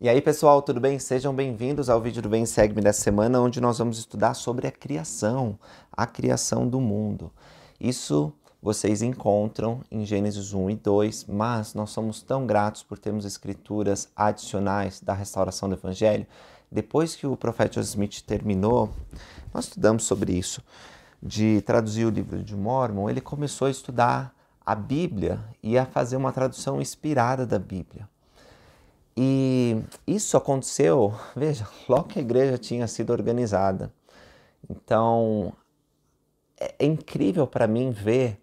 E aí pessoal, tudo bem? Sejam bem-vindos ao vídeo do Bem Segue-me dessa semana, onde nós vamos estudar sobre a criação, a criação do mundo. Isso vocês encontram em Gênesis 1 e 2, mas nós somos tão gratos por termos escrituras adicionais da restauração do Evangelho. Depois que o profeta Joseph Smith terminou, nós estudamos sobre isso, de traduzir o livro de Mormon, ele começou a estudar a Bíblia e a fazer uma tradução inspirada da Bíblia. E isso aconteceu, veja, logo que a igreja tinha sido organizada. Então, é, é incrível para mim ver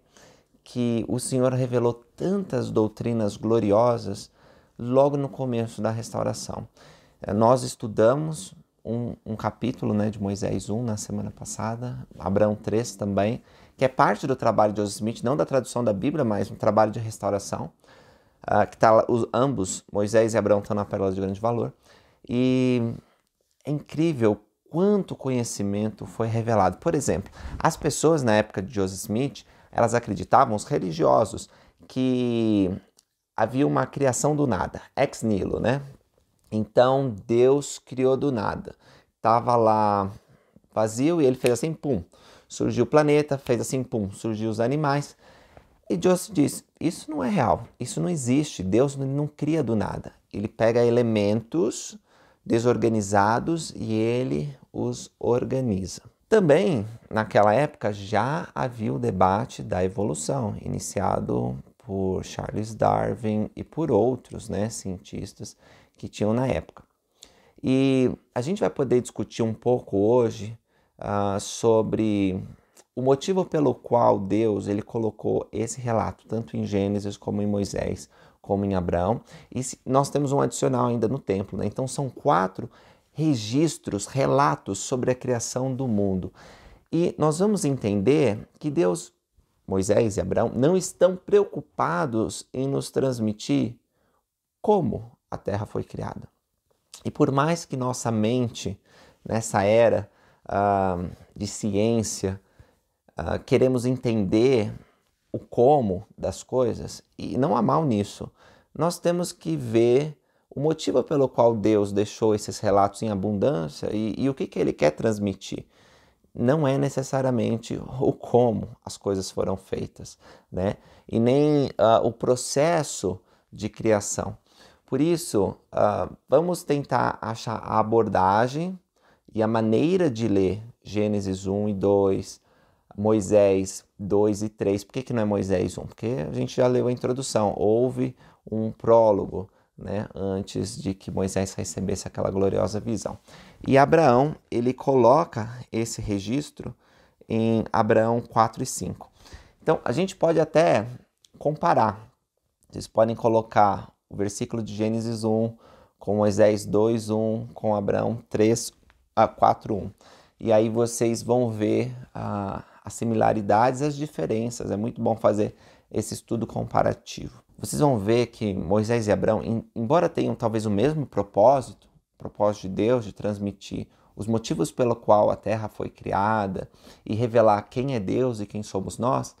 que o Senhor revelou tantas doutrinas gloriosas logo no começo da restauração. É, nós estudamos um, um, capítulo né, de Moisés 1 na semana passada, Abraão 3 também, que é parte do trabalho de Joseph Smith, não da tradução da Bíblia, mas um trabalho de restauração uh, que tá, os, ambos, Moisés e Abraão, estão na pérola de grande valor. E é incrível quanto conhecimento foi revelado. Por exemplo, as pessoas na época de Joseph Smith, elas acreditavam, os religiosos, que havia uma criação do nada, ex nihilo, né? Então Deus criou do nada. Tava lá vazio e ele fez assim, pum. Surgiu o planeta, fez assim, pum. Surgiu os animais, e Joseph diz: Isso não é real, isso não existe. Deus não cria do nada. Ele pega elementos desorganizados e ele os organiza. Também, naquela época, já havia o debate da evolução, iniciado por Charles Darwin e por outros né, cientistas que tinham na época. E a gente vai poder discutir um pouco hoje uh, sobre o motivo pelo qual Deus ele colocou esse relato tanto em Gênesis como em Moisés, como em Abraão, e nós temos um adicional ainda no templo, né? Então são quatro registros, relatos sobre a criação do mundo. E nós vamos entender que Deus, Moisés e Abraão não estão preocupados em nos transmitir como a terra foi criada. E por mais que nossa mente, nessa era uh, de ciência, ah, queremos entender o como das coisas, e não há mal nisso, nós temos que ver o motivo pelo qual Deus deixou esses relatos em abundância e, e o que, que ele quer transmitir não é necessariamente o como as coisas foram feitas, né? E nem uh, o processo de criação. Por isso, uh, vamos tentar achar a abordagem e a maneira de ler Gênesis 1 e 2, Moisés 2 e 3. Por que, que não é Moisés 1? Porque a gente já leu a introdução, houve um prólogo né, antes de que Moisés recebesse aquela gloriosa visão. E Abraão, ele coloca esse registro em Abraão 4 e 5. Então, a gente pode até comparar. Vocês podem colocar o versículo de Gênesis 1 com Moisés 2, 1, com Abraão 3, a 4, 1. E aí vocês vão ver a as similaridades e as diferenças. É muito bom fazer esse estudo comparativo. Vocês vão ver que Moisés e Abraão, embora tenham talvez o mesmo propósito, o propósito de Deus de transmitir os motivos pelo qual a terra foi criada e revelar quem é Deus e quem somos nós,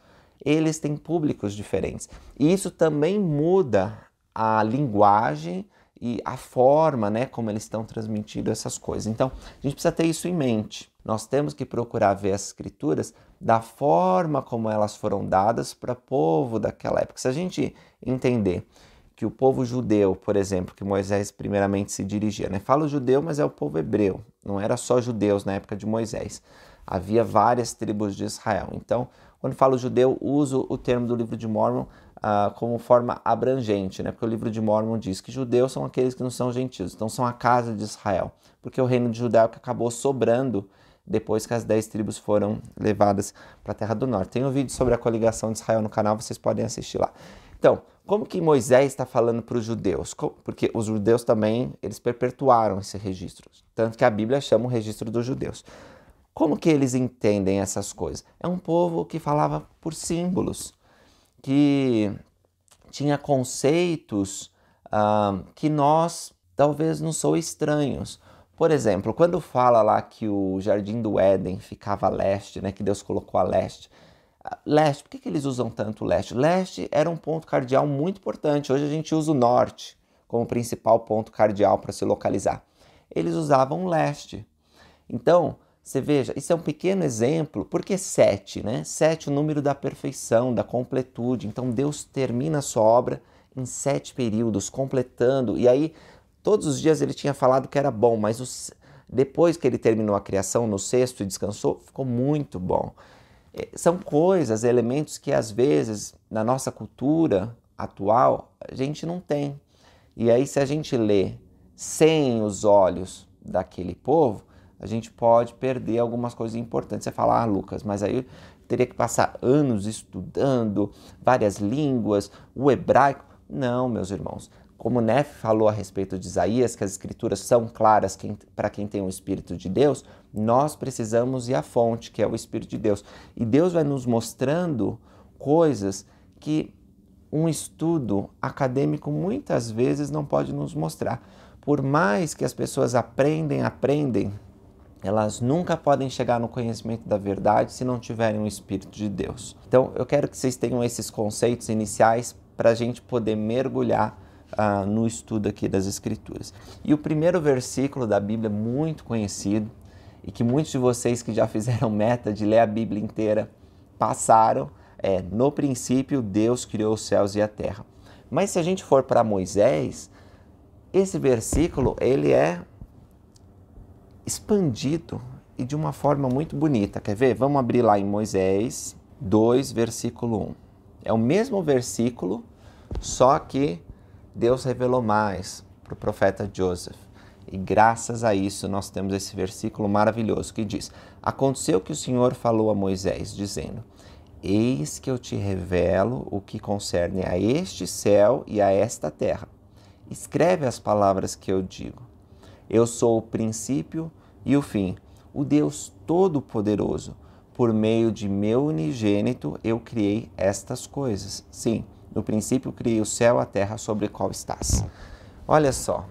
eles têm públicos diferentes. E isso também muda a linguagem e a forma, né, como eles estão transmitindo essas coisas. Então, a gente precisa ter isso em mente. Nós temos que procurar ver as escrituras da forma como elas foram dadas para o povo daquela época. Se a gente entender que o povo judeu, por exemplo, que Moisés primeiramente se dirigia, né? Falo judeu, mas é o povo hebreu. Não era só judeus na época de Moisés. Havia várias tribos de Israel. Então, quando falo judeu, uso o termo do livro de Mormon uh, como forma abrangente, né? Porque o livro de Mormon diz que judeus são aqueles que não são gentios, então são a casa de Israel, porque o reino de Judá é o que acabou sobrando depois que as dez tribos foram levadas para a Terra do Norte. Tem um vídeo sobre a coligação de Israel no canal, vocês podem assistir lá. Então, como que Moisés está falando para os judeus? Porque os judeus também, eles perpetuaram esse registro, tanto que a Bíblia chama o registro dos judeus. Como que eles entendem essas coisas? É um povo que falava por símbolos, que tinha conceitos ah, que nós talvez não sou estranhos. Por exemplo, quando fala lá que o jardim do Éden ficava a leste, né, que Deus colocou a leste. Leste, por que, que eles usam tanto leste? Leste era um ponto cardeal muito importante. Hoje a gente usa o norte como principal ponto cardeal para se localizar. Eles usavam leste. Então, você veja, isso é um pequeno exemplo, porque 7, né? 7 é o número da perfeição, da completude. Então Deus termina a sua obra em sete períodos, completando. E aí Todos os dias ele tinha falado que era bom, mas os, depois que ele terminou a criação no sexto e descansou, ficou muito bom. É, são coisas, elementos que às vezes na nossa cultura atual a gente não tem. E aí, se a gente lê sem os olhos daquele povo, a gente pode perder algumas coisas importantes. Você fala, ah, Lucas, mas aí eu teria que passar anos estudando várias línguas, o hebraico. Não, meus irmãos. Como Neff né falou a respeito de Isaías, que as escrituras são claras para quem tem o Espírito de Deus, nós precisamos ir à fonte, que é o Espírito de Deus. E Deus vai nos mostrando coisas que um estudo acadêmico muitas vezes não pode nos mostrar. Por mais que as pessoas aprendem, aprendem, elas nunca podem chegar no conhecimento da verdade se não tiverem o Espírito de Deus. Então, eu quero que vocês tenham esses conceitos iniciais para a gente poder mergulhar ah, no estudo aqui das Escrituras. E o primeiro versículo da Bíblia, muito conhecido, e que muitos de vocês que já fizeram meta de ler a Bíblia inteira passaram, é: No princípio, Deus criou os céus e a terra. Mas se a gente for para Moisés, esse versículo ele é expandido e de uma forma muito bonita. Quer ver? Vamos abrir lá em Moisés 2, versículo 1. É o mesmo versículo, só que Deus revelou mais para o profeta Joseph. E graças a isso nós temos esse versículo maravilhoso que diz: Aconteceu que o Senhor falou a Moisés, dizendo: Eis que eu te revelo o que concerne a este céu e a esta terra. Escreve as palavras que eu digo. Eu sou o princípio e o fim, o Deus Todo-Poderoso. Por meio de meu unigênito eu criei estas coisas. Sim, no princípio criei o céu e a terra sobre a qual estás. Olha só,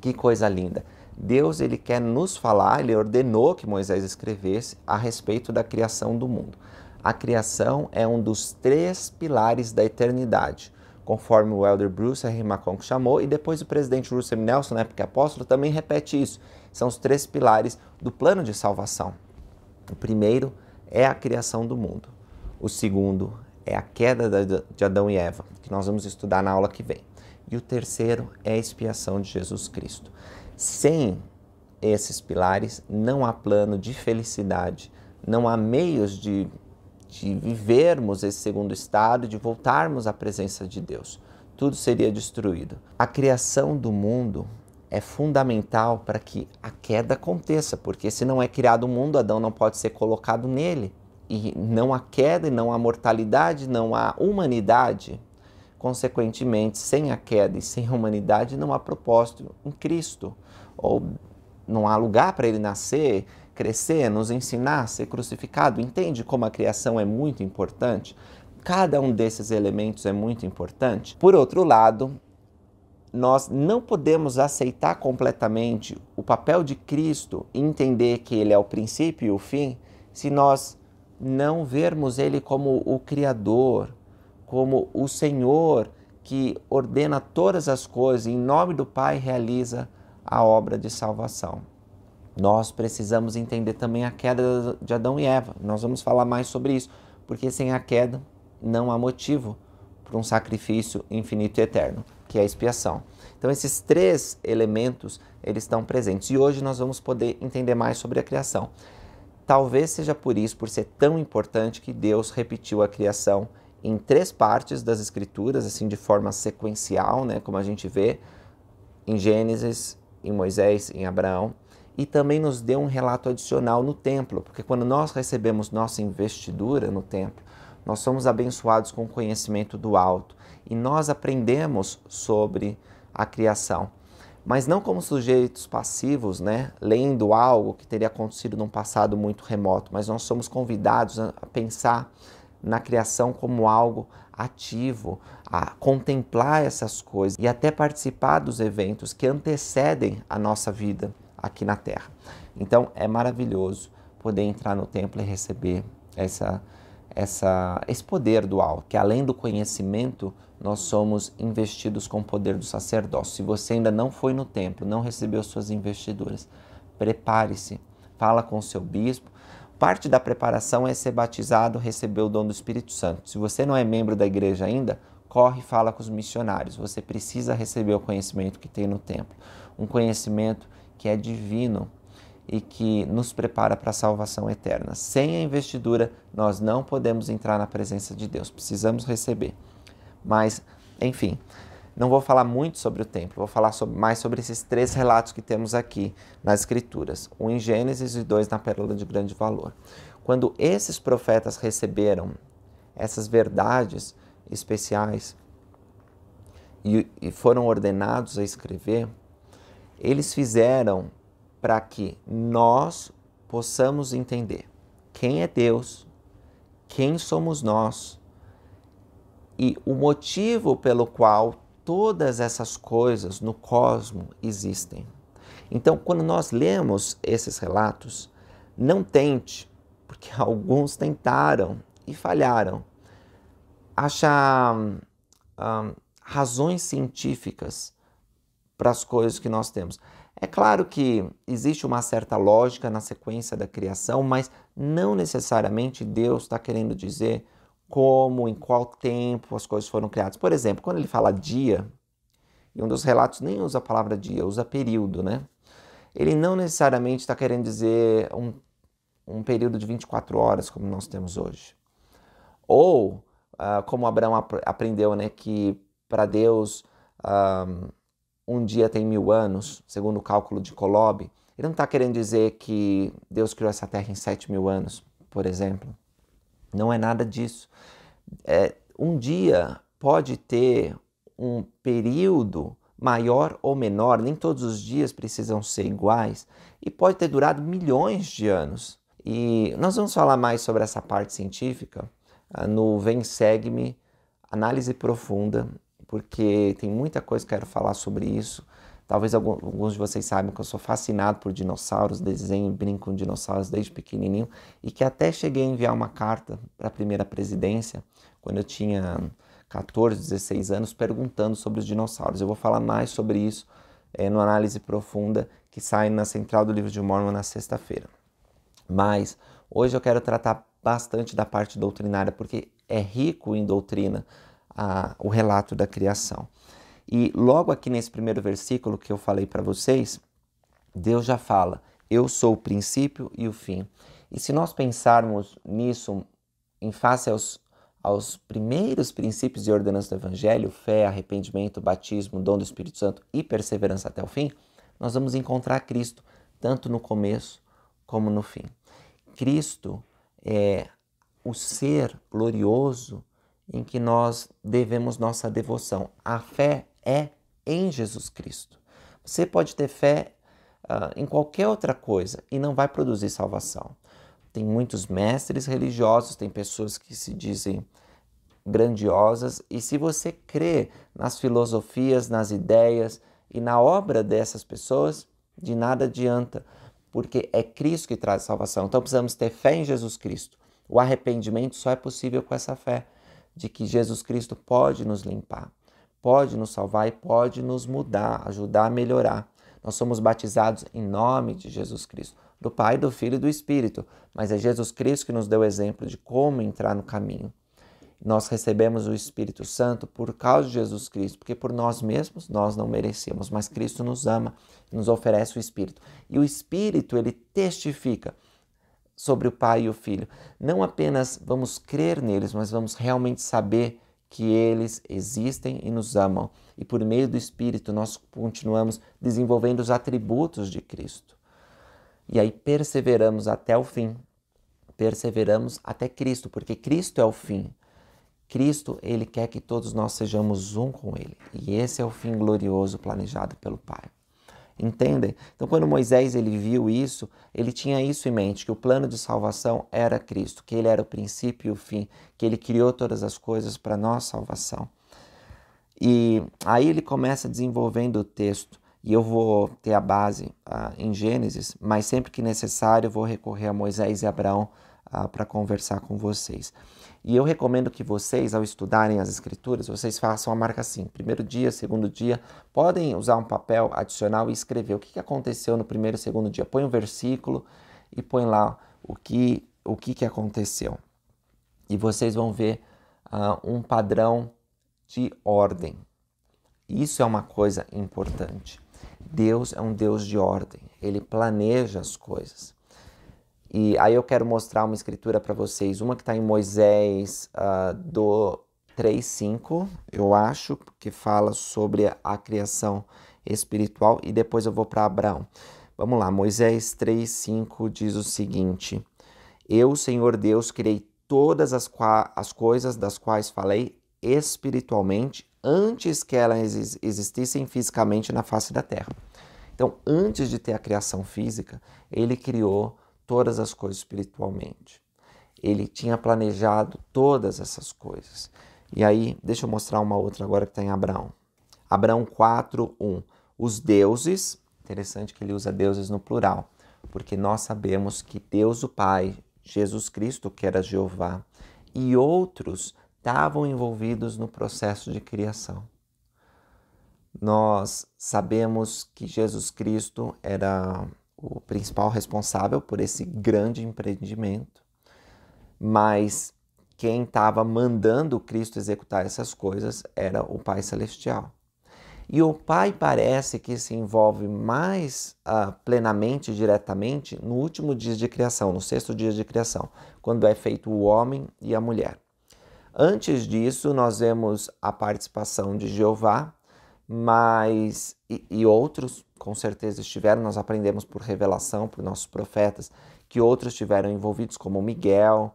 que coisa linda. Deus ele quer nos falar, ele ordenou que Moisés escrevesse a respeito da criação do mundo. A criação é um dos três pilares da eternidade, conforme o Elder Bruce R. Macon chamou, e depois o presidente Russell Nelson, na época apóstolo, também repete isso. São os três pilares do plano de salvação. O primeiro é a criação do mundo. O segundo é a queda de Adão e Eva, que nós vamos estudar na aula que vem. E o terceiro é a expiação de Jesus Cristo. Sem esses pilares, não há plano de felicidade, não há meios de, de vivermos esse segundo estado, de voltarmos à presença de Deus. Tudo seria destruído. A criação do mundo é fundamental para que a queda aconteça, porque se não é criado o um mundo, Adão não pode ser colocado nele e não há queda, e não há mortalidade, não há humanidade, consequentemente, sem a queda e sem a humanidade, não há propósito em Cristo, ou não há lugar para ele nascer, crescer, nos ensinar, ser crucificado. Entende como a criação é muito importante? Cada um desses elementos é muito importante. Por outro lado, nós não podemos aceitar completamente o papel de Cristo e entender que ele é o princípio e o fim se nós não vermos Ele como o Criador, como o Senhor que ordena todas as coisas, em nome do Pai realiza a obra de salvação. Nós precisamos entender também a queda de Adão e Eva. Nós vamos falar mais sobre isso, porque sem a queda não há motivo para um sacrifício infinito e eterno, que é a expiação. Então esses três elementos, eles estão presentes. E hoje nós vamos poder entender mais sobre a criação. Talvez seja por isso, por ser tão importante, que Deus repetiu a criação em três partes das Escrituras, assim de forma sequencial, né, como a gente vê em Gênesis, em Moisés, em Abraão, e também nos deu um relato adicional no templo, porque quando nós recebemos nossa investidura no templo, nós somos abençoados com o conhecimento do alto e nós aprendemos sobre a criação mas não como sujeitos passivos, né, lendo algo que teria acontecido num passado muito remoto, mas nós somos convidados a pensar na criação como algo ativo, a contemplar essas coisas e até participar dos eventos que antecedem a nossa vida aqui na Terra. Então é maravilhoso poder entrar no templo e receber essa essa, esse poder do alto, que além do conhecimento, nós somos investidos com o poder do sacerdócio. Se você ainda não foi no templo, não recebeu suas investiduras, prepare-se, fala com o seu bispo. Parte da preparação é ser batizado, receber o dom do Espírito Santo. Se você não é membro da igreja ainda, corre e fala com os missionários. Você precisa receber o conhecimento que tem no templo, um conhecimento que é divino, e que nos prepara para a salvação eterna. Sem a investidura, nós não podemos entrar na presença de Deus, precisamos receber. Mas, enfim, não vou falar muito sobre o templo, vou falar sobre, mais sobre esses três relatos que temos aqui nas Escrituras: um em Gênesis e dois na Pérola de Grande Valor. Quando esses profetas receberam essas verdades especiais e, e foram ordenados a escrever, eles fizeram para que nós possamos entender quem é Deus, quem somos nós e o motivo pelo qual todas essas coisas no cosmo existem. Então, quando nós lemos esses relatos, não tente, porque alguns tentaram e falharam, achar hum, hum, razões científicas para as coisas que nós temos. É claro que existe uma certa lógica na sequência da criação, mas não necessariamente Deus está querendo dizer como, em qual tempo as coisas foram criadas. Por exemplo, quando ele fala dia, e um dos relatos nem usa a palavra dia, usa período, né? Ele não necessariamente está querendo dizer um, um período de 24 horas, como nós temos hoje. Ou, uh, como Abraão ap aprendeu, né, que para Deus. Uh, um dia tem mil anos, segundo o cálculo de Kolob, ele não está querendo dizer que Deus criou essa terra em sete mil anos, por exemplo. Não é nada disso. É, um dia pode ter um período maior ou menor, nem todos os dias precisam ser iguais, e pode ter durado milhões de anos. E nós vamos falar mais sobre essa parte científica ah, no Vem Segue-me, análise profunda porque tem muita coisa que quero falar sobre isso. Talvez alguns de vocês saibam que eu sou fascinado por dinossauros, desenho e brinco com dinossauros desde pequenininho e que até cheguei a enviar uma carta para a primeira presidência, quando eu tinha 14, 16 anos, perguntando sobre os dinossauros. Eu vou falar mais sobre isso é, eh, no Análise Profunda, que sai na Central do Livro de Mormon na sexta-feira. Mas hoje eu quero tratar bastante da parte doutrinária, porque é rico em doutrina a, o relato da criação. E logo aqui nesse primeiro versículo que eu falei para vocês, Deus já fala: Eu sou o princípio e o fim. E se nós pensarmos nisso em face aos, aos primeiros princípios e ordenanças do Evangelho, fé, arrependimento, batismo, dom do Espírito Santo e perseverança até o fim, nós vamos encontrar Cristo tanto no começo como no fim. Cristo é o ser glorioso em que nós devemos nossa devoção. A fé é em Jesus Cristo. Você pode ter fé uh, em qualquer outra coisa e não vai produzir salvação. Tem muitos mestres religiosos, tem pessoas que se dizem grandiosas, e se você crê nas filosofias, nas ideias e na obra dessas pessoas, de nada adianta, porque é Cristo que traz salvação. Então precisamos ter fé em Jesus Cristo. O arrependimento só é possível com essa fé de que Jesus Cristo pode nos limpar, pode nos salvar e pode nos mudar, ajudar a melhorar. Nós somos batizados em nome de Jesus Cristo, do Pai, do Filho e do Espírito, mas é Jesus Cristo que nos deu o exemplo de como entrar no caminho. Nós recebemos o Espírito Santo por causa de Jesus Cristo, porque por nós mesmos nós não merecemos, mas Cristo nos ama, nos oferece o Espírito. E o Espírito, ele testifica sobre o Pai e o Filho. Não apenas vamos crer neles, mas vamos realmente saber que eles existem e nos amam. E por meio do Espírito nós continuamos desenvolvendo os atributos de Cristo. E aí perseveramos até o fim. Perseveramos até Cristo, porque Cristo é o fim. Cristo, ele quer que todos nós sejamos um com ele. E esse é o fim glorioso planejado pelo Pai. Entendem? Então, quando Moisés ele viu isso, ele tinha isso em mente, que o plano de salvação era Cristo, que ele era o princípio e o fim, que ele criou todas as coisas para nossa salvação. E aí ele começa desenvolvendo o texto, e eu vou ter a base ah, em Gênesis, mas sempre que necessário eu vou recorrer a Moisés e Abraão ah, para conversar com vocês. E eu recomendo que vocês, ao estudarem as escrituras, vocês façam a marca assim: primeiro dia, segundo dia. Podem usar um papel adicional e escrever o que aconteceu no primeiro e segundo dia. Põe um versículo e põe lá o que, o que, que aconteceu. E vocês vão ver ah, um padrão de ordem. Isso é uma coisa importante. Deus é um Deus de ordem, ele planeja as coisas. E aí eu quero mostrar uma escritura para vocês, uma que está em Moisés uh, do 3.5, eu acho, que fala sobre a criação espiritual, e depois eu vou para Abraão. Vamos lá, Moisés 3,5 diz o seguinte: Eu, Senhor Deus, criei todas as, as coisas das quais falei espiritualmente antes que elas ex existissem fisicamente na face da terra. Então, antes de ter a criação física, ele criou todas as coisas espiritualmente. Ele tinha planejado todas essas coisas. E aí, deixa eu mostrar uma outra agora que está em Abraão. Abraão 4, 1. Os deuses, interessante que ele usa deuses no plural, porque nós sabemos que Deus o Pai, Jesus Cristo, que era Jeová, e outros estavam envolvidos no processo de criação. Nós sabemos que Jesus Cristo era o principal responsável por esse grande empreendimento, mas quem estava mandando Cristo executar essas coisas era o Pai Celestial. E o Pai parece que se envolve mais uh, plenamente, diretamente, no último dia de criação, no sexto dia de criação, quando é feito o homem e a mulher. Antes disso, nós vemos a participação de Jeová, mas e, e outros, com certeza estiveram, nós aprendemos por revelação, por nossos profetas, que outros estiveram envolvidos, como Miguel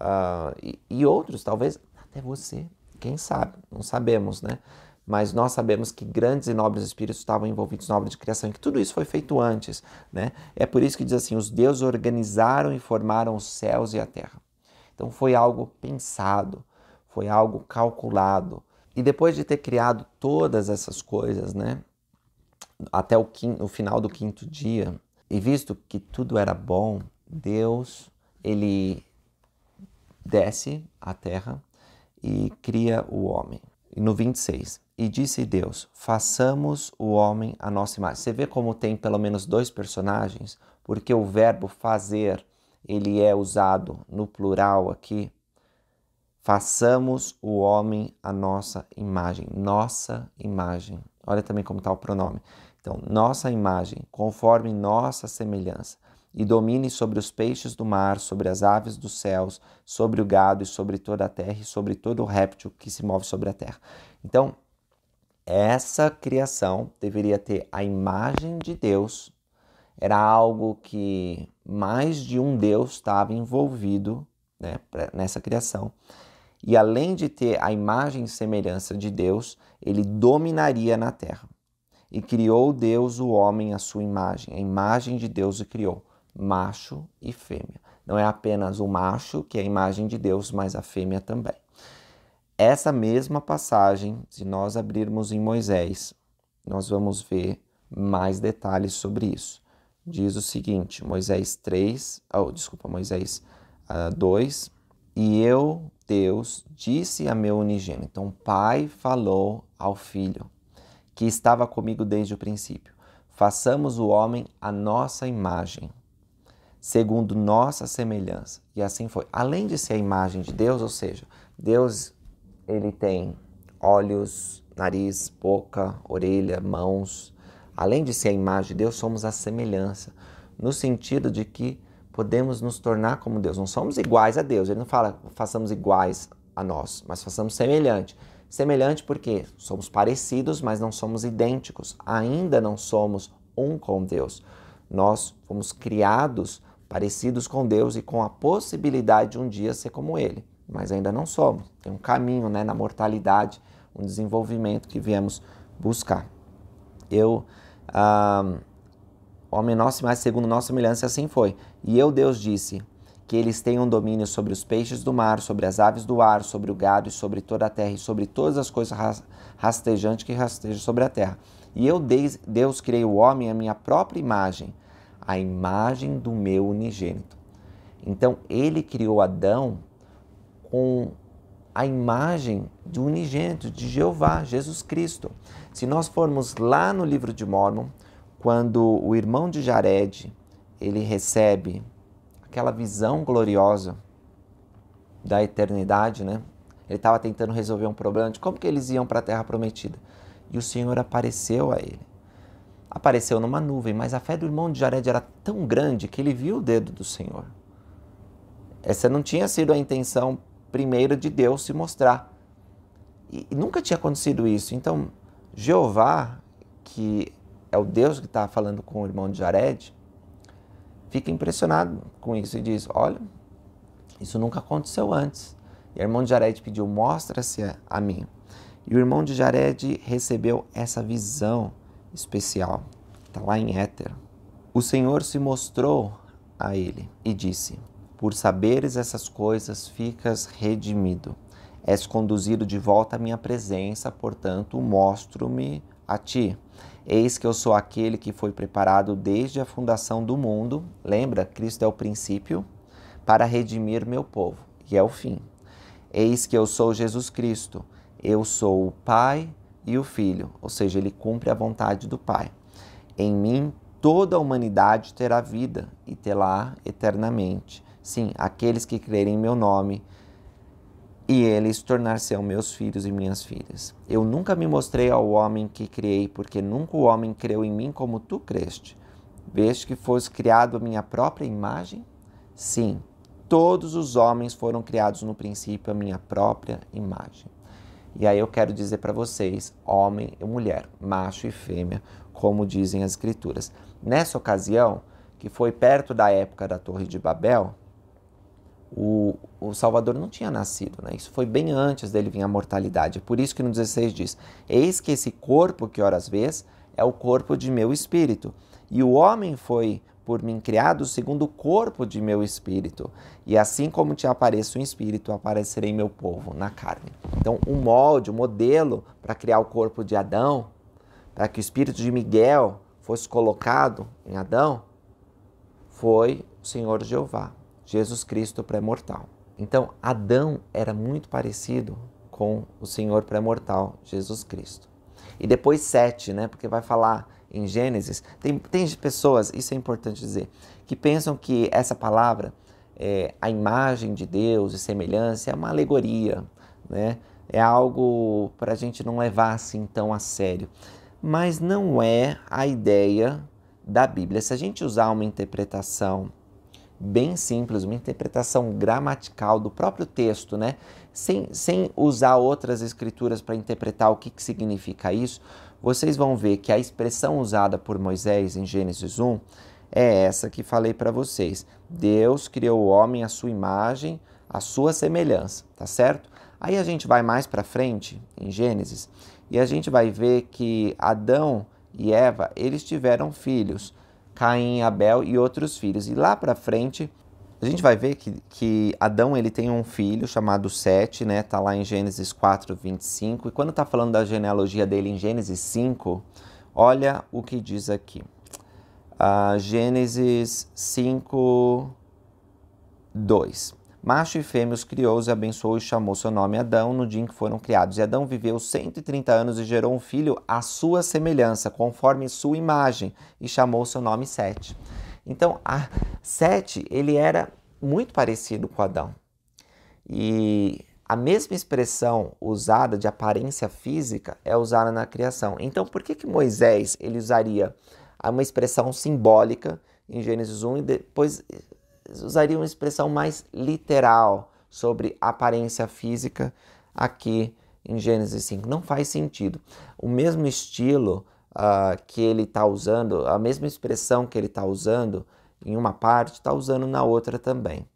uh, e, e outros, talvez até você, quem sabe, não sabemos, né? mas nós sabemos que grandes e nobres espíritos estavam envolvidos na obra de criação e que tudo isso foi feito antes, né? É por isso que diz assim: os deuses organizaram e formaram os céus e a terra. Então foi algo pensado, foi algo calculado. E depois de ter criado todas essas coisas, né? até o, quinto, o final do quinto dia. E visto que tudo era bom, Deus ele desce à terra e cria o homem. E no 26, e disse Deus: façamos o homem a nossa imagem. Você vê como tem pelo menos dois personagens, porque o verbo fazer ele é usado no plural aqui. Façamos o homem a nossa imagem, nossa imagem. Olha também como está o pronome. Então, nossa imagem, conforme nossa semelhança, e domine sobre os peixes do mar, sobre as aves dos céus, sobre o gado e sobre toda a terra e sobre todo o réptil que se move sobre a terra. Então, essa criação deveria ter a imagem de Deus. Era algo que mais de um Deus estava envolvido né, nessa criação. E além de ter a imagem e semelhança de Deus, ele dominaria na terra. E criou Deus o homem à sua imagem. A imagem de Deus o criou, macho e fêmea. Não é apenas o macho que é a imagem de Deus, mas a fêmea também. Essa mesma passagem, se nós abrirmos em Moisés, nós vamos ver mais detalhes sobre isso. Diz o seguinte, Moisés 3, oh, desculpa, Moisés uh, ah, 2, e eu, Deus, disse a meu unigênito. Então, o pai falou ao filho: que estava comigo desde o princípio. Façamos o homem a nossa imagem, segundo nossa semelhança. E assim foi. Além de ser a imagem de Deus, ou seja, Deus ele tem olhos, nariz, boca, orelha, mãos. Além de ser a imagem de Deus, somos a semelhança, no sentido de que podemos nos tornar como Deus. Não somos iguais a Deus. Ele não fala façamos iguais a nós, mas façamos semelhante. Semelhante porque somos parecidos, mas não somos idênticos, ainda não somos um com Deus. Nós fomos criados parecidos com Deus e com a possibilidade de um dia ser como Ele, mas ainda não somos. Tem um caminho né, na mortalidade, um desenvolvimento que viemos buscar. Eu, ah, homem nosso, mas segundo nossa semelhança, assim foi. E eu, Deus, disse: que eles tenham domínio sobre os peixes do mar, sobre as aves do ar, sobre o gado e sobre toda a terra e sobre todas as coisas rastejantes que rastejam sobre a terra. E eu, Deus, criei o homem à minha própria imagem, a imagem do meu unigênito. Então, ele criou Adão com a imagem do unigênito, de Jeová, Jesus Cristo. Se nós formos lá no livro de Mormon, quando o irmão de Jared, ele recebe aquela visão gloriosa da eternidade, né? Ele estava tentando resolver um problema de como que eles iam para a terra prometida. E o Senhor apareceu a ele. Apareceu numa nuvem, mas a fé do irmão de Jared era tão grande que ele viu o dedo do Senhor. Essa não tinha sido a intenção primeira de Deus se mostrar. E, e nunca tinha acontecido isso. Então, Jeová, que é o Deus que está falando com o irmão de Jared, fica impressionado com isso e diz: Olha, isso nunca aconteceu antes. E o irmão de Jared pediu: Mostra-se a mim. E o irmão de Jared recebeu essa visão especial. Está lá em Éter. O Senhor se mostrou a ele e disse: Por saberes essas coisas, ficas redimido. És conduzido de volta à minha presença, portanto, mostro-me a ti. Eis que eu sou aquele que foi preparado desde a fundação do mundo. Lembra? Cristo é o princípio para redimir meu povo, e é o fim. Eis que eu sou Jesus Cristo. Eu sou o Pai e o Filho, ou seja, ele cumpre a vontade do Pai. Em mim toda a humanidade terá vida e terá eternamente. Sim, aqueles que crerem em meu nome e eles tornar-se-ão meus filhos e minhas filhas. Eu nunca me mostrei ao homem que criei, porque nunca o homem creu em mim como tu creste. Veste que foste criado à minha própria imagem? Sim, todos os homens foram criados no princípio à minha própria imagem. E aí eu quero dizer para vocês, homem e mulher, macho e fêmea, como dizem as escrituras. Nessa ocasião, que foi perto da época da Torre de Babel, o, o Salvador não tinha nascido, né? Isso foi bem antes dele vir à mortalidade. É por isso que no 16 diz: Eis que esse corpo que horas vês é o corpo de meu espírito. E o homem foi por mim criado segundo o corpo de meu espírito. E assim como te apareço em espírito, aparecerei meu povo na carne. Então, o um molde, o um modelo para criar o corpo de Adão, para que o espírito de Miguel fosse colocado em Adão, foi o Senhor Jeová. Jesus Cristo pré-mortal. Então, Adão era muito parecido com o Senhor pré-mortal, Jesus Cristo. E depois sete, né? Porque vai falar em Gênesis. Tem, tem pessoas, isso é importante dizer, que pensam que essa palavra, é, a imagem de Deus e semelhança, é uma alegoria, né? É algo para a gente não levar assim tão a sério. Mas não é a ideia da Bíblia. Se a gente usar uma interpretação bem simples, uma interpretação gramatical do próprio texto, né? Sem, sem usar outras escrituras para interpretar o que, que significa isso, vocês vão ver que a expressão usada por Moisés em Gênesis 1 é essa que falei para vocês. Deus criou o homem à sua imagem, à sua semelhança, tá certo? Aí a gente vai mais para frente em Gênesis e a gente vai ver que Adão e Eva, eles tiveram filhos. Caim, Abel e outros filhos. E lá para frente, a gente vai ver que, que Adão ele tem um filho chamado Sete, né? Tá lá em Gênesis 4, 25. E quando está falando da genealogia dele em Gênesis 5, olha o que diz aqui. Uh, Gênesis 5, 2. Macho e fêmea os criou, os abençoou e chamou seu nome Adão no dia em que foram criados. E Adão viveu 130 anos e gerou um filho à sua semelhança, conforme sua imagem, e chamou seu nome Sete. Então, a Sete, ele era muito parecido com Adão. E a mesma expressão usada de aparência física é usada na criação. Então, por que, que Moisés ele usaria uma expressão simbólica em Gênesis 1 e depois usaria uma expressão mais literal sobre aparência física aqui em Gênesis 5. Não faz sentido. O mesmo estilo uh, que ele está usando, a mesma expressão que ele está usando em uma parte, está usando na outra também.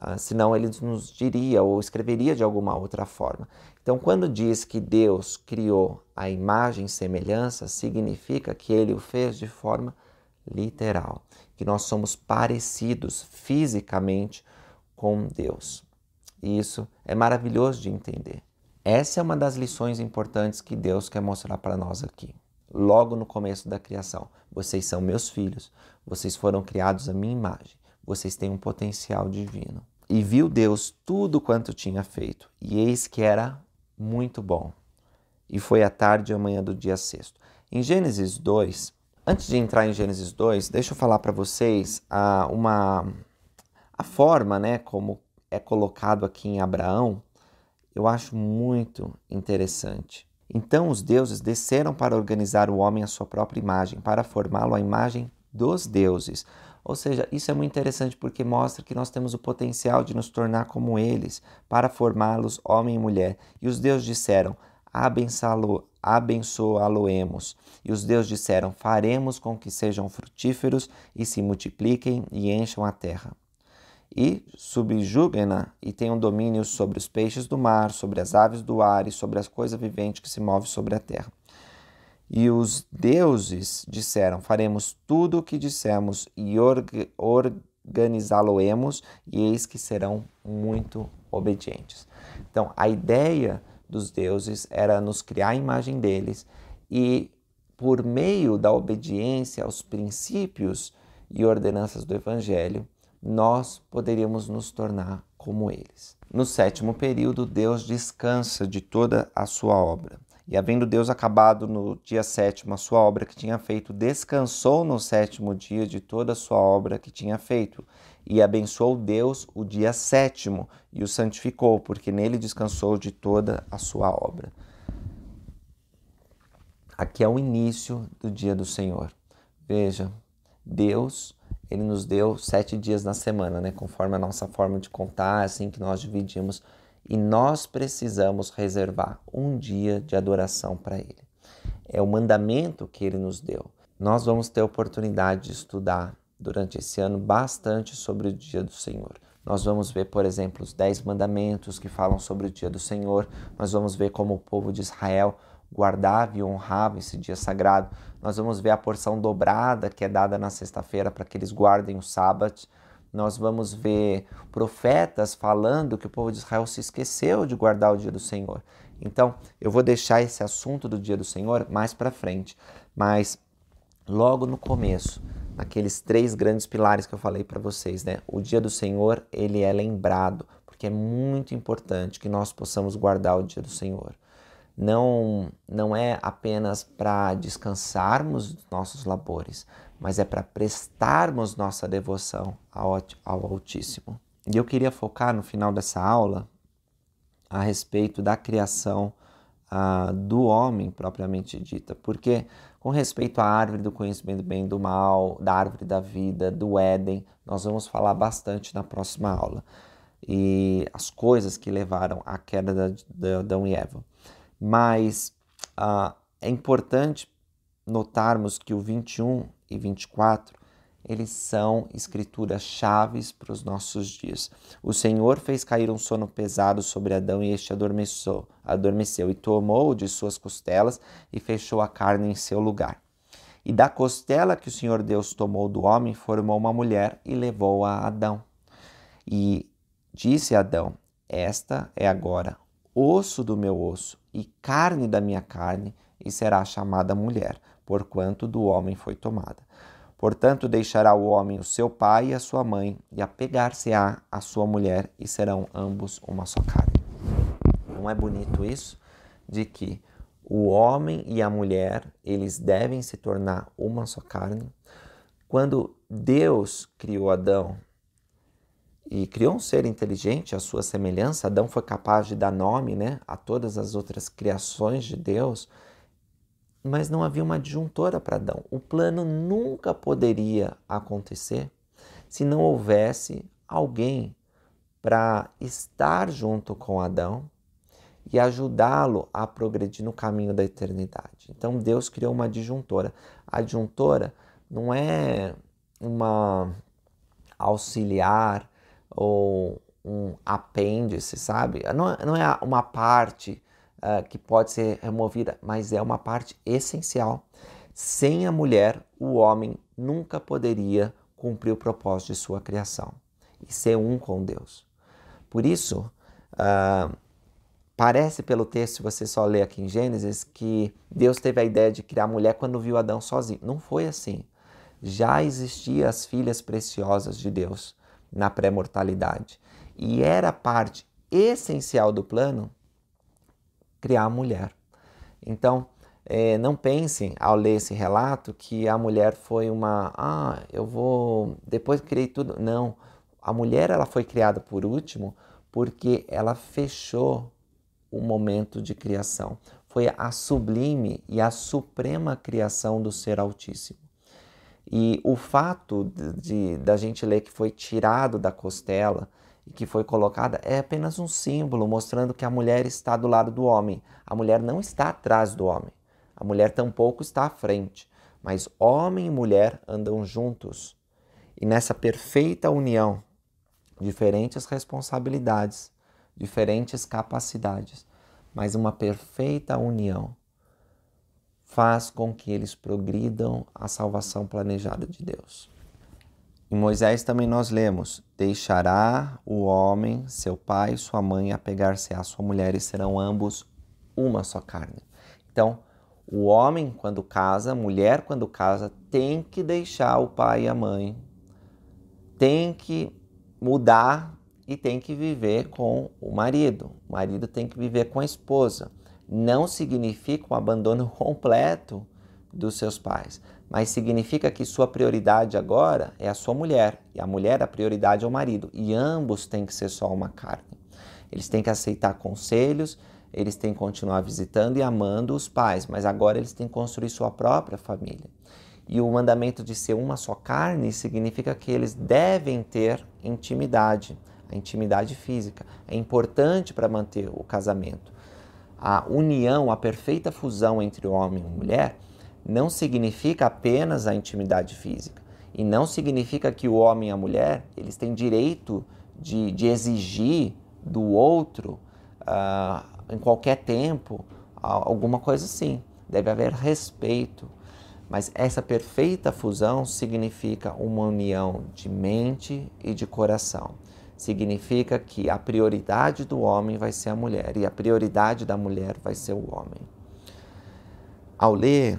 Uh, senão ele nos diria ou escreveria de alguma outra forma. Então, quando diz que Deus criou a imagem e semelhança, significa que ele o fez de forma literal que nós somos parecidos fisicamente com Deus. E isso é maravilhoso de entender. Essa é uma das lições importantes que Deus quer mostrar para nós aqui. Logo no começo da criação, vocês são meus filhos, vocês foram criados à minha imagem, vocês têm um potencial divino. E viu Deus tudo quanto tinha feito, e eis que era muito bom. E foi a tarde e a manhã do dia sexto. Em Gênesis 2, Antes de entrar em Gênesis 2, deixa eu falar para vocês a, uma, a forma né, como é colocado aqui em Abraão, eu acho muito interessante. Então os deuses desceram para organizar o homem à sua própria imagem, para formá-lo à imagem dos deuses. Ou seja, isso é muito interessante porque mostra que nós temos o potencial de nos tornar como eles, para formá-los homem e mulher. E os deuses disseram: abençoá lo emos E os deuses disseram: Faremos com que sejam frutíferos e se multipliquem e encham a terra. E subjuguem-na e tenham domínio sobre os peixes do mar, sobre as aves do ar e sobre as coisas viventes que se movem sobre a terra. E os deuses disseram: Faremos tudo o que dissemos e org organizá-lo-emos, e eis que serão muito obedientes. Então, a ideia dos deuses, era nos criar a imagem deles e, por meio da obediência aos princípios e ordenanças do Evangelho, nós poderíamos nos tornar como eles. No sétimo período, Deus descansa de toda a sua obra. E havendo Deus acabado no dia sétimo a sua obra que tinha feito, descansou no sétimo dia de toda a sua obra que tinha feito. E abençoou Deus o dia sétimo e o santificou, porque nele descansou de toda a sua obra. Aqui é o início do dia do Senhor. Veja, Deus, ele nos deu sete dias na semana, né? Conforme a nossa forma de contar, assim que nós dividimos. E nós precisamos reservar um dia de adoração para Ele. É o mandamento que Ele nos deu. Nós vamos ter oportunidade de estudar durante esse ano bastante sobre o dia do Senhor. Nós vamos ver, por exemplo, os dez mandamentos que falam sobre o dia do Senhor. Nós vamos ver como o povo de Israel guardava e honrava esse dia sagrado. Nós vamos ver a porção dobrada que é dada na sexta-feira para que eles guardem o sábado. Nós vamos ver profetas falando que o povo de Israel se esqueceu de guardar o dia do Senhor. Então, eu vou deixar esse assunto do dia do Senhor mais para frente, mas logo no começo aqueles três grandes pilares que eu falei para vocês, né? O dia do Senhor, ele é lembrado, porque é muito importante que nós possamos guardar o dia do Senhor. Não, não é apenas para descansarmos nossos labores, mas é para prestarmos nossa devoção ao, ao Altíssimo. E eu queria focar no final dessa aula a respeito da criação ah, do homem propriamente dita, porque com respeito à árvore do conhecimento do bem e do mal, da árvore da vida, do Éden, nós vamos falar bastante na próxima aula e as coisas que levaram à queda de Adão e Eva. Mas ah, é importante notarmos que o 21 e 24 eles são escrituras chaves para os nossos dias. O Senhor fez cair um sono pesado sobre Adão e este adormeceu, adormeceu e tomou de suas costelas e fechou a carne em seu lugar. E da costela que o Senhor Deus tomou do homem, formou uma mulher e levou-a a Adão. E disse Adão: Esta é agora osso do meu osso e carne da minha carne, e será chamada mulher, porquanto do homem foi tomada. Portanto, deixará o homem o seu pai e a sua mãe, e apegar-se-á a sua mulher, e serão ambos uma só carne. Não é bonito isso? De que o homem e a mulher, eles devem se tornar uma só carne. Quando Deus criou Adão e criou um ser inteligente a sua semelhança, Adão foi capaz de dar nome né, a todas as outras criações de Deus mas não havia uma disjuntora para Adão. O plano nunca poderia acontecer se não houvesse alguém para estar junto com Adão e ajudá-lo a progredir no caminho da eternidade. Então Deus criou uma disjuntora. A disjuntora não é uma auxiliar ou um apêndice, sabe? Não, é, não é uma parte uh, que pode ser removida, mas é uma parte essencial. Sem a mulher, o homem nunca poderia cumprir o propósito de sua criação e ser um com Deus. Por isso, uh, parece pelo texto, se você só lê aqui em Gênesis, que Deus teve a ideia de criar a mulher quando viu Adão sozinho. Não foi assim. Já existiam as filhas preciosas de Deus na pré-mortalidade. E era parte essencial do plano criar a mulher. Então, é, não pensem ao ler esse relato que a mulher foi uma, ah, eu vou, depois criei tudo. Não, a mulher ela foi criada por último porque ela fechou o momento de criação. Foi a sublime e a suprema criação do Ser Altíssimo. E o fato de da gente ler que foi tirado da costela, e que foi colocada é apenas um símbolo mostrando que a mulher está do lado do homem. A mulher não está atrás do homem. A mulher tampouco está à frente. Mas homem e mulher andam juntos. E nessa perfeita união, diferentes responsabilidades, diferentes capacidades, mas uma perfeita união faz com que eles progridam a salvação planejada de Deus. Em Moisés também nós lemos: Deixará o homem, seu pai, sua mãe, apegar-se à sua mulher e serão ambos uma só carne. Então, o homem, quando casa, a mulher, quando casa, tem que deixar o pai e a mãe, tem que mudar e tem que viver com o marido. O marido tem que viver com a esposa. Não significa um abandono completo dos seus pais, mas significa que sua prioridade agora é a sua mulher, e a mulher a prioridade é o marido, e ambos têm que ser só uma carne. Eles têm que aceitar conselhos, eles têm que continuar visitando e amando os pais, mas agora eles têm que construir sua própria família. E o mandamento de ser uma só carne significa que eles devem ter intimidade, a intimidade física. É importante para manter o casamento. A união, a perfeita fusão entre homem e mulher não significa apenas a intimidade física. E não significa que o homem e a mulher eles têm direito de, de exigir do outro, uh, em qualquer tempo, alguma coisa assim. Deve haver respeito. Mas essa perfeita fusão significa uma união de mente e de coração. Significa que a prioridade do homem vai ser a mulher e a prioridade da mulher vai ser o homem. Ao ler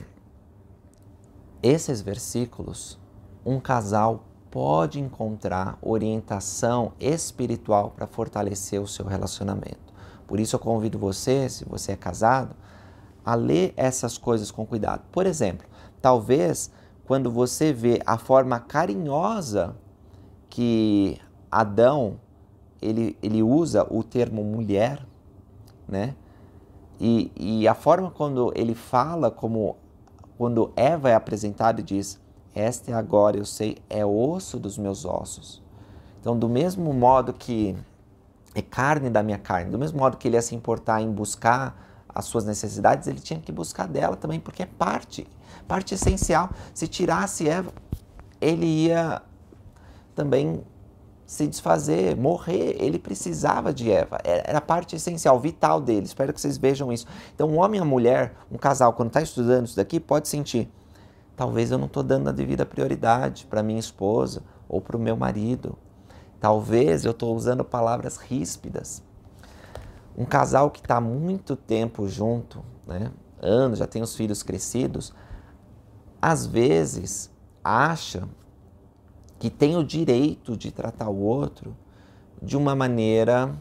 esses versículos, um casal pode encontrar orientação espiritual para fortalecer o seu relacionamento. Por isso eu convido você, se você é casado, a ler essas coisas com cuidado. Por exemplo, talvez quando você vê a forma carinhosa que Adão ele, ele usa o termo mulher, né? E, e a forma quando ele fala como quando Eva é apresentada e diz: Esta é agora, eu sei, é osso dos meus ossos. Então, do mesmo modo que é carne da minha carne, do mesmo modo que ele ia se importar em buscar as suas necessidades, ele tinha que buscar dela também, porque é parte, parte essencial. Se tirasse Eva, ele ia também se desfazer, morrer. Ele precisava de Eva. É, era a parte essencial, vital dele. Espero que vocês vejam isso. Então, um homem e uma mulher, um casal, quando está estudando isso daqui, pode sentir: talvez eu não estou dando a devida prioridade para minha esposa ou para o meu marido. Talvez eu estou usando palavras ríspidas. Um casal que está muito tempo junto, né? anos, já tem os filhos crescidos, às vezes acha que tem o direito de tratar o outro de uma maneira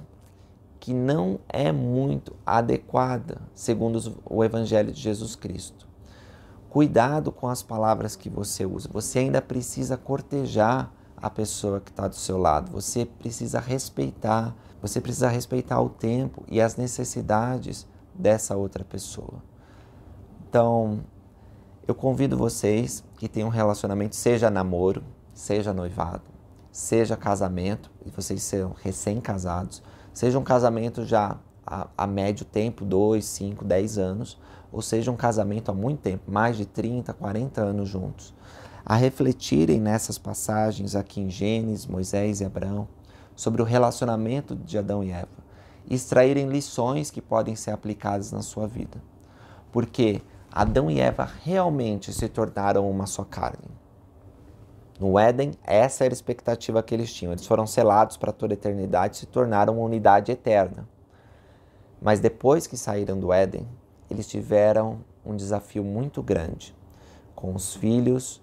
que não é muito adequada, segundo o Evangelho de Jesus Cristo. Cuidado com as palavras que você usa. Você ainda precisa cortejar a pessoa que está do seu lado. Você precisa respeitar. Você precisa respeitar o tempo e as necessidades dessa outra pessoa. Então, eu convido vocês que tenham um relacionamento, seja namoro, seja noivado, seja casamento, e vocês serão recém-casados, seja um casamento já a, a médio tempo, 2, 5, 10 anos, ou seja um casamento há muito tempo, mais de 30, 40 anos juntos, a refletirem nessas passagens aqui em Gênesis, Moisés e Abraão, sobre o relacionamento de Adão e Eva, e extraírem lições que podem ser aplicadas na sua vida. Porque Adão e Eva realmente se tornaram uma só carne. No Éden, essa era a expectativa que eles tinham. Eles foram selados para toda a eternidade, se tornaram uma unidade eterna. Mas depois que saíram do Éden, eles tiveram um desafio muito grande com os filhos,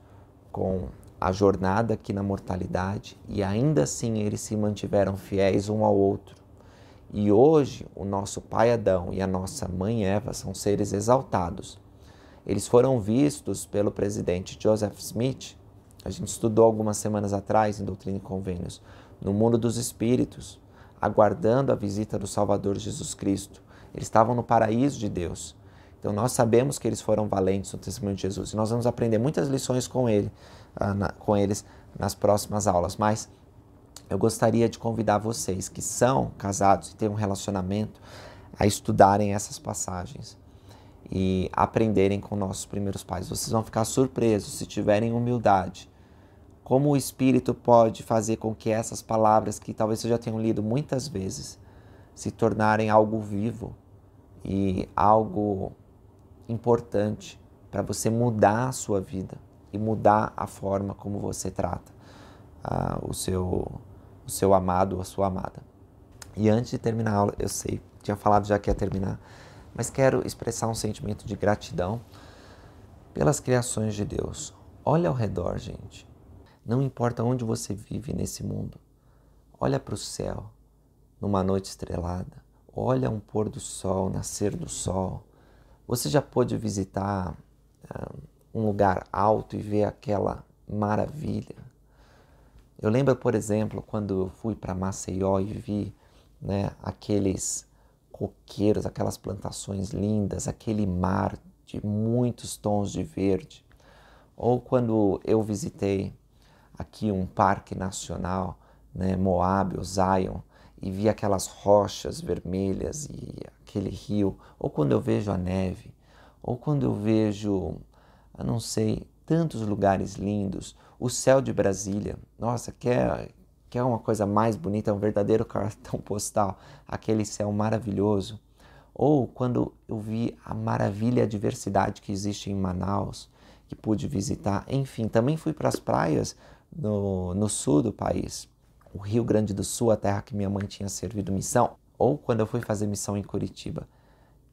com a jornada aqui na mortalidade, e ainda assim eles se mantiveram fiéis um ao outro. E hoje, o nosso pai Adão e a nossa mãe Eva são seres exaltados. Eles foram vistos pelo presidente Joseph Smith a gente estudou algumas semanas atrás em Doutrina e Convênios, no mundo dos espíritos, aguardando a visita do Salvador Jesus Cristo. Eles estavam no paraíso de Deus. Então nós sabemos que eles foram valentes no testemunho de Jesus. E nós vamos aprender muitas lições com ele, ah, com eles nas próximas aulas. Mas eu gostaria de convidar vocês que são casados e têm um relacionamento a estudarem essas passagens e aprenderem com nossos primeiros pais. Vocês vão ficar surpresos se tiverem humildade. Como o Espírito pode fazer com que essas palavras, que talvez vocês já tenham lido muitas vezes, se tornarem algo vivo e algo importante para você mudar a sua vida e mudar a forma como você trata uh, o, seu, o seu amado ou a sua amada. E antes de terminar a aula, eu sei, tinha falado já que ia terminar, mas quero expressar um sentimento de gratidão pelas criações de Deus. Olha ao redor, gente. Não importa onde você vive nesse mundo. Olha para o céu numa noite estrelada. Olha um pôr do sol, nascer do sol. Você já pôde visitar ah, um lugar alto e ver aquela maravilha? Eu lembro, por exemplo, quando eu fui para Maceió e vi né, aqueles coqueiros, aquelas plantações lindas, aquele mar de muitos tons de verde. Ou quando eu visitei aqui um parque nacional, né, Moab, Zion, e vi aquelas rochas vermelhas e aquele rio, ou quando eu vejo a neve, ou quando eu vejo, eu não sei, tantos lugares lindos, o céu de Brasília. Nossa, que é, que é uma coisa mais bonita, é um verdadeiro cartão postal, aquele céu maravilhoso. Ou quando eu vi a maravilha, a diversidade que existe em Manaus, que pude visitar. Enfim, também fui para as praias no, no sul do país. O Rio Grande do Sul, a terra que minha mãe tinha servido missão. Ou quando eu fui fazer missão em Curitiba.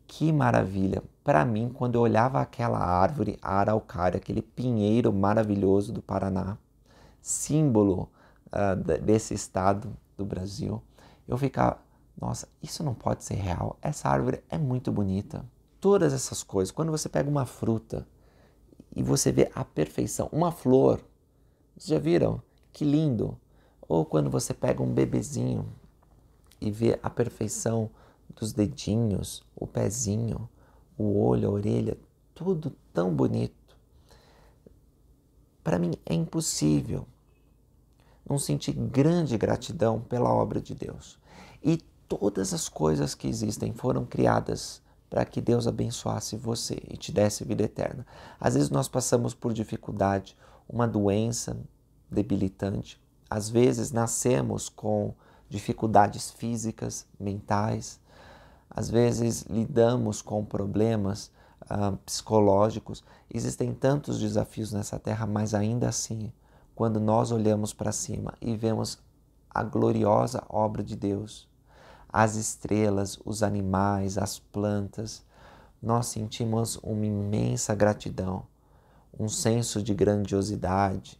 Que maravilha! Para mim, quando eu olhava aquela árvore, a araucária, aquele pinheiro maravilhoso do Paraná, símbolo uh, desse estado do Brasil, eu ficava, nossa, isso não pode ser real. Essa árvore é muito bonita. Todas essas coisas, quando você pega uma fruta e você vê a perfeição, uma flor, vocês já viram? Que lindo! Ou quando você pega um bebezinho e vê a perfeição dos dedinhos, o pezinho, o olho, a orelha, tudo tão bonito. Para mim é impossível num sentir grande gratidão pela obra de Deus. E todas as coisas que existem foram criadas para que Deus abençoasse você e te desse vida eterna. Às vezes nós passamos por dificuldade, uma doença debilitante, às vezes nascemos com dificuldades físicas, mentais, às vezes lidamos com problemas ah, psicológicos. Existem tantos desafios nessa terra, mas ainda assim quando nós olhamos para cima e vemos a gloriosa obra de Deus, as estrelas, os animais, as plantas, nós sentimos uma imensa gratidão, um senso de grandiosidade,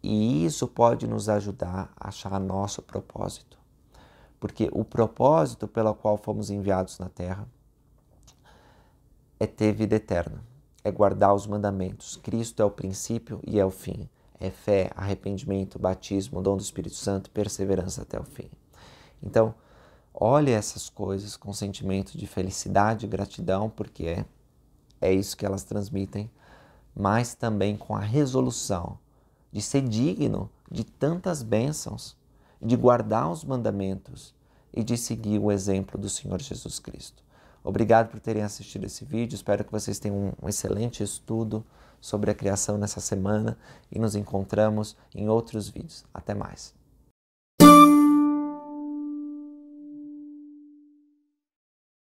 e isso pode nos ajudar a achar nosso propósito. Porque o propósito pelo qual fomos enviados na terra é ter vida eterna, é guardar os mandamentos. Cristo é o princípio e é o fim é fé, arrependimento, batismo, dom do Espírito Santo, perseverança até o fim. Então, olhe essas coisas com sentimento de felicidade e gratidão, porque é, é isso que elas transmitem, mas também com a resolução de ser digno de tantas bênçãos, de guardar os mandamentos e de seguir o exemplo do Senhor Jesus Cristo. Obrigado por terem assistido esse vídeo, espero que vocês tenham um excelente estudo sobre a criação nessa semana e nos encontramos em outros vídeos. Até mais!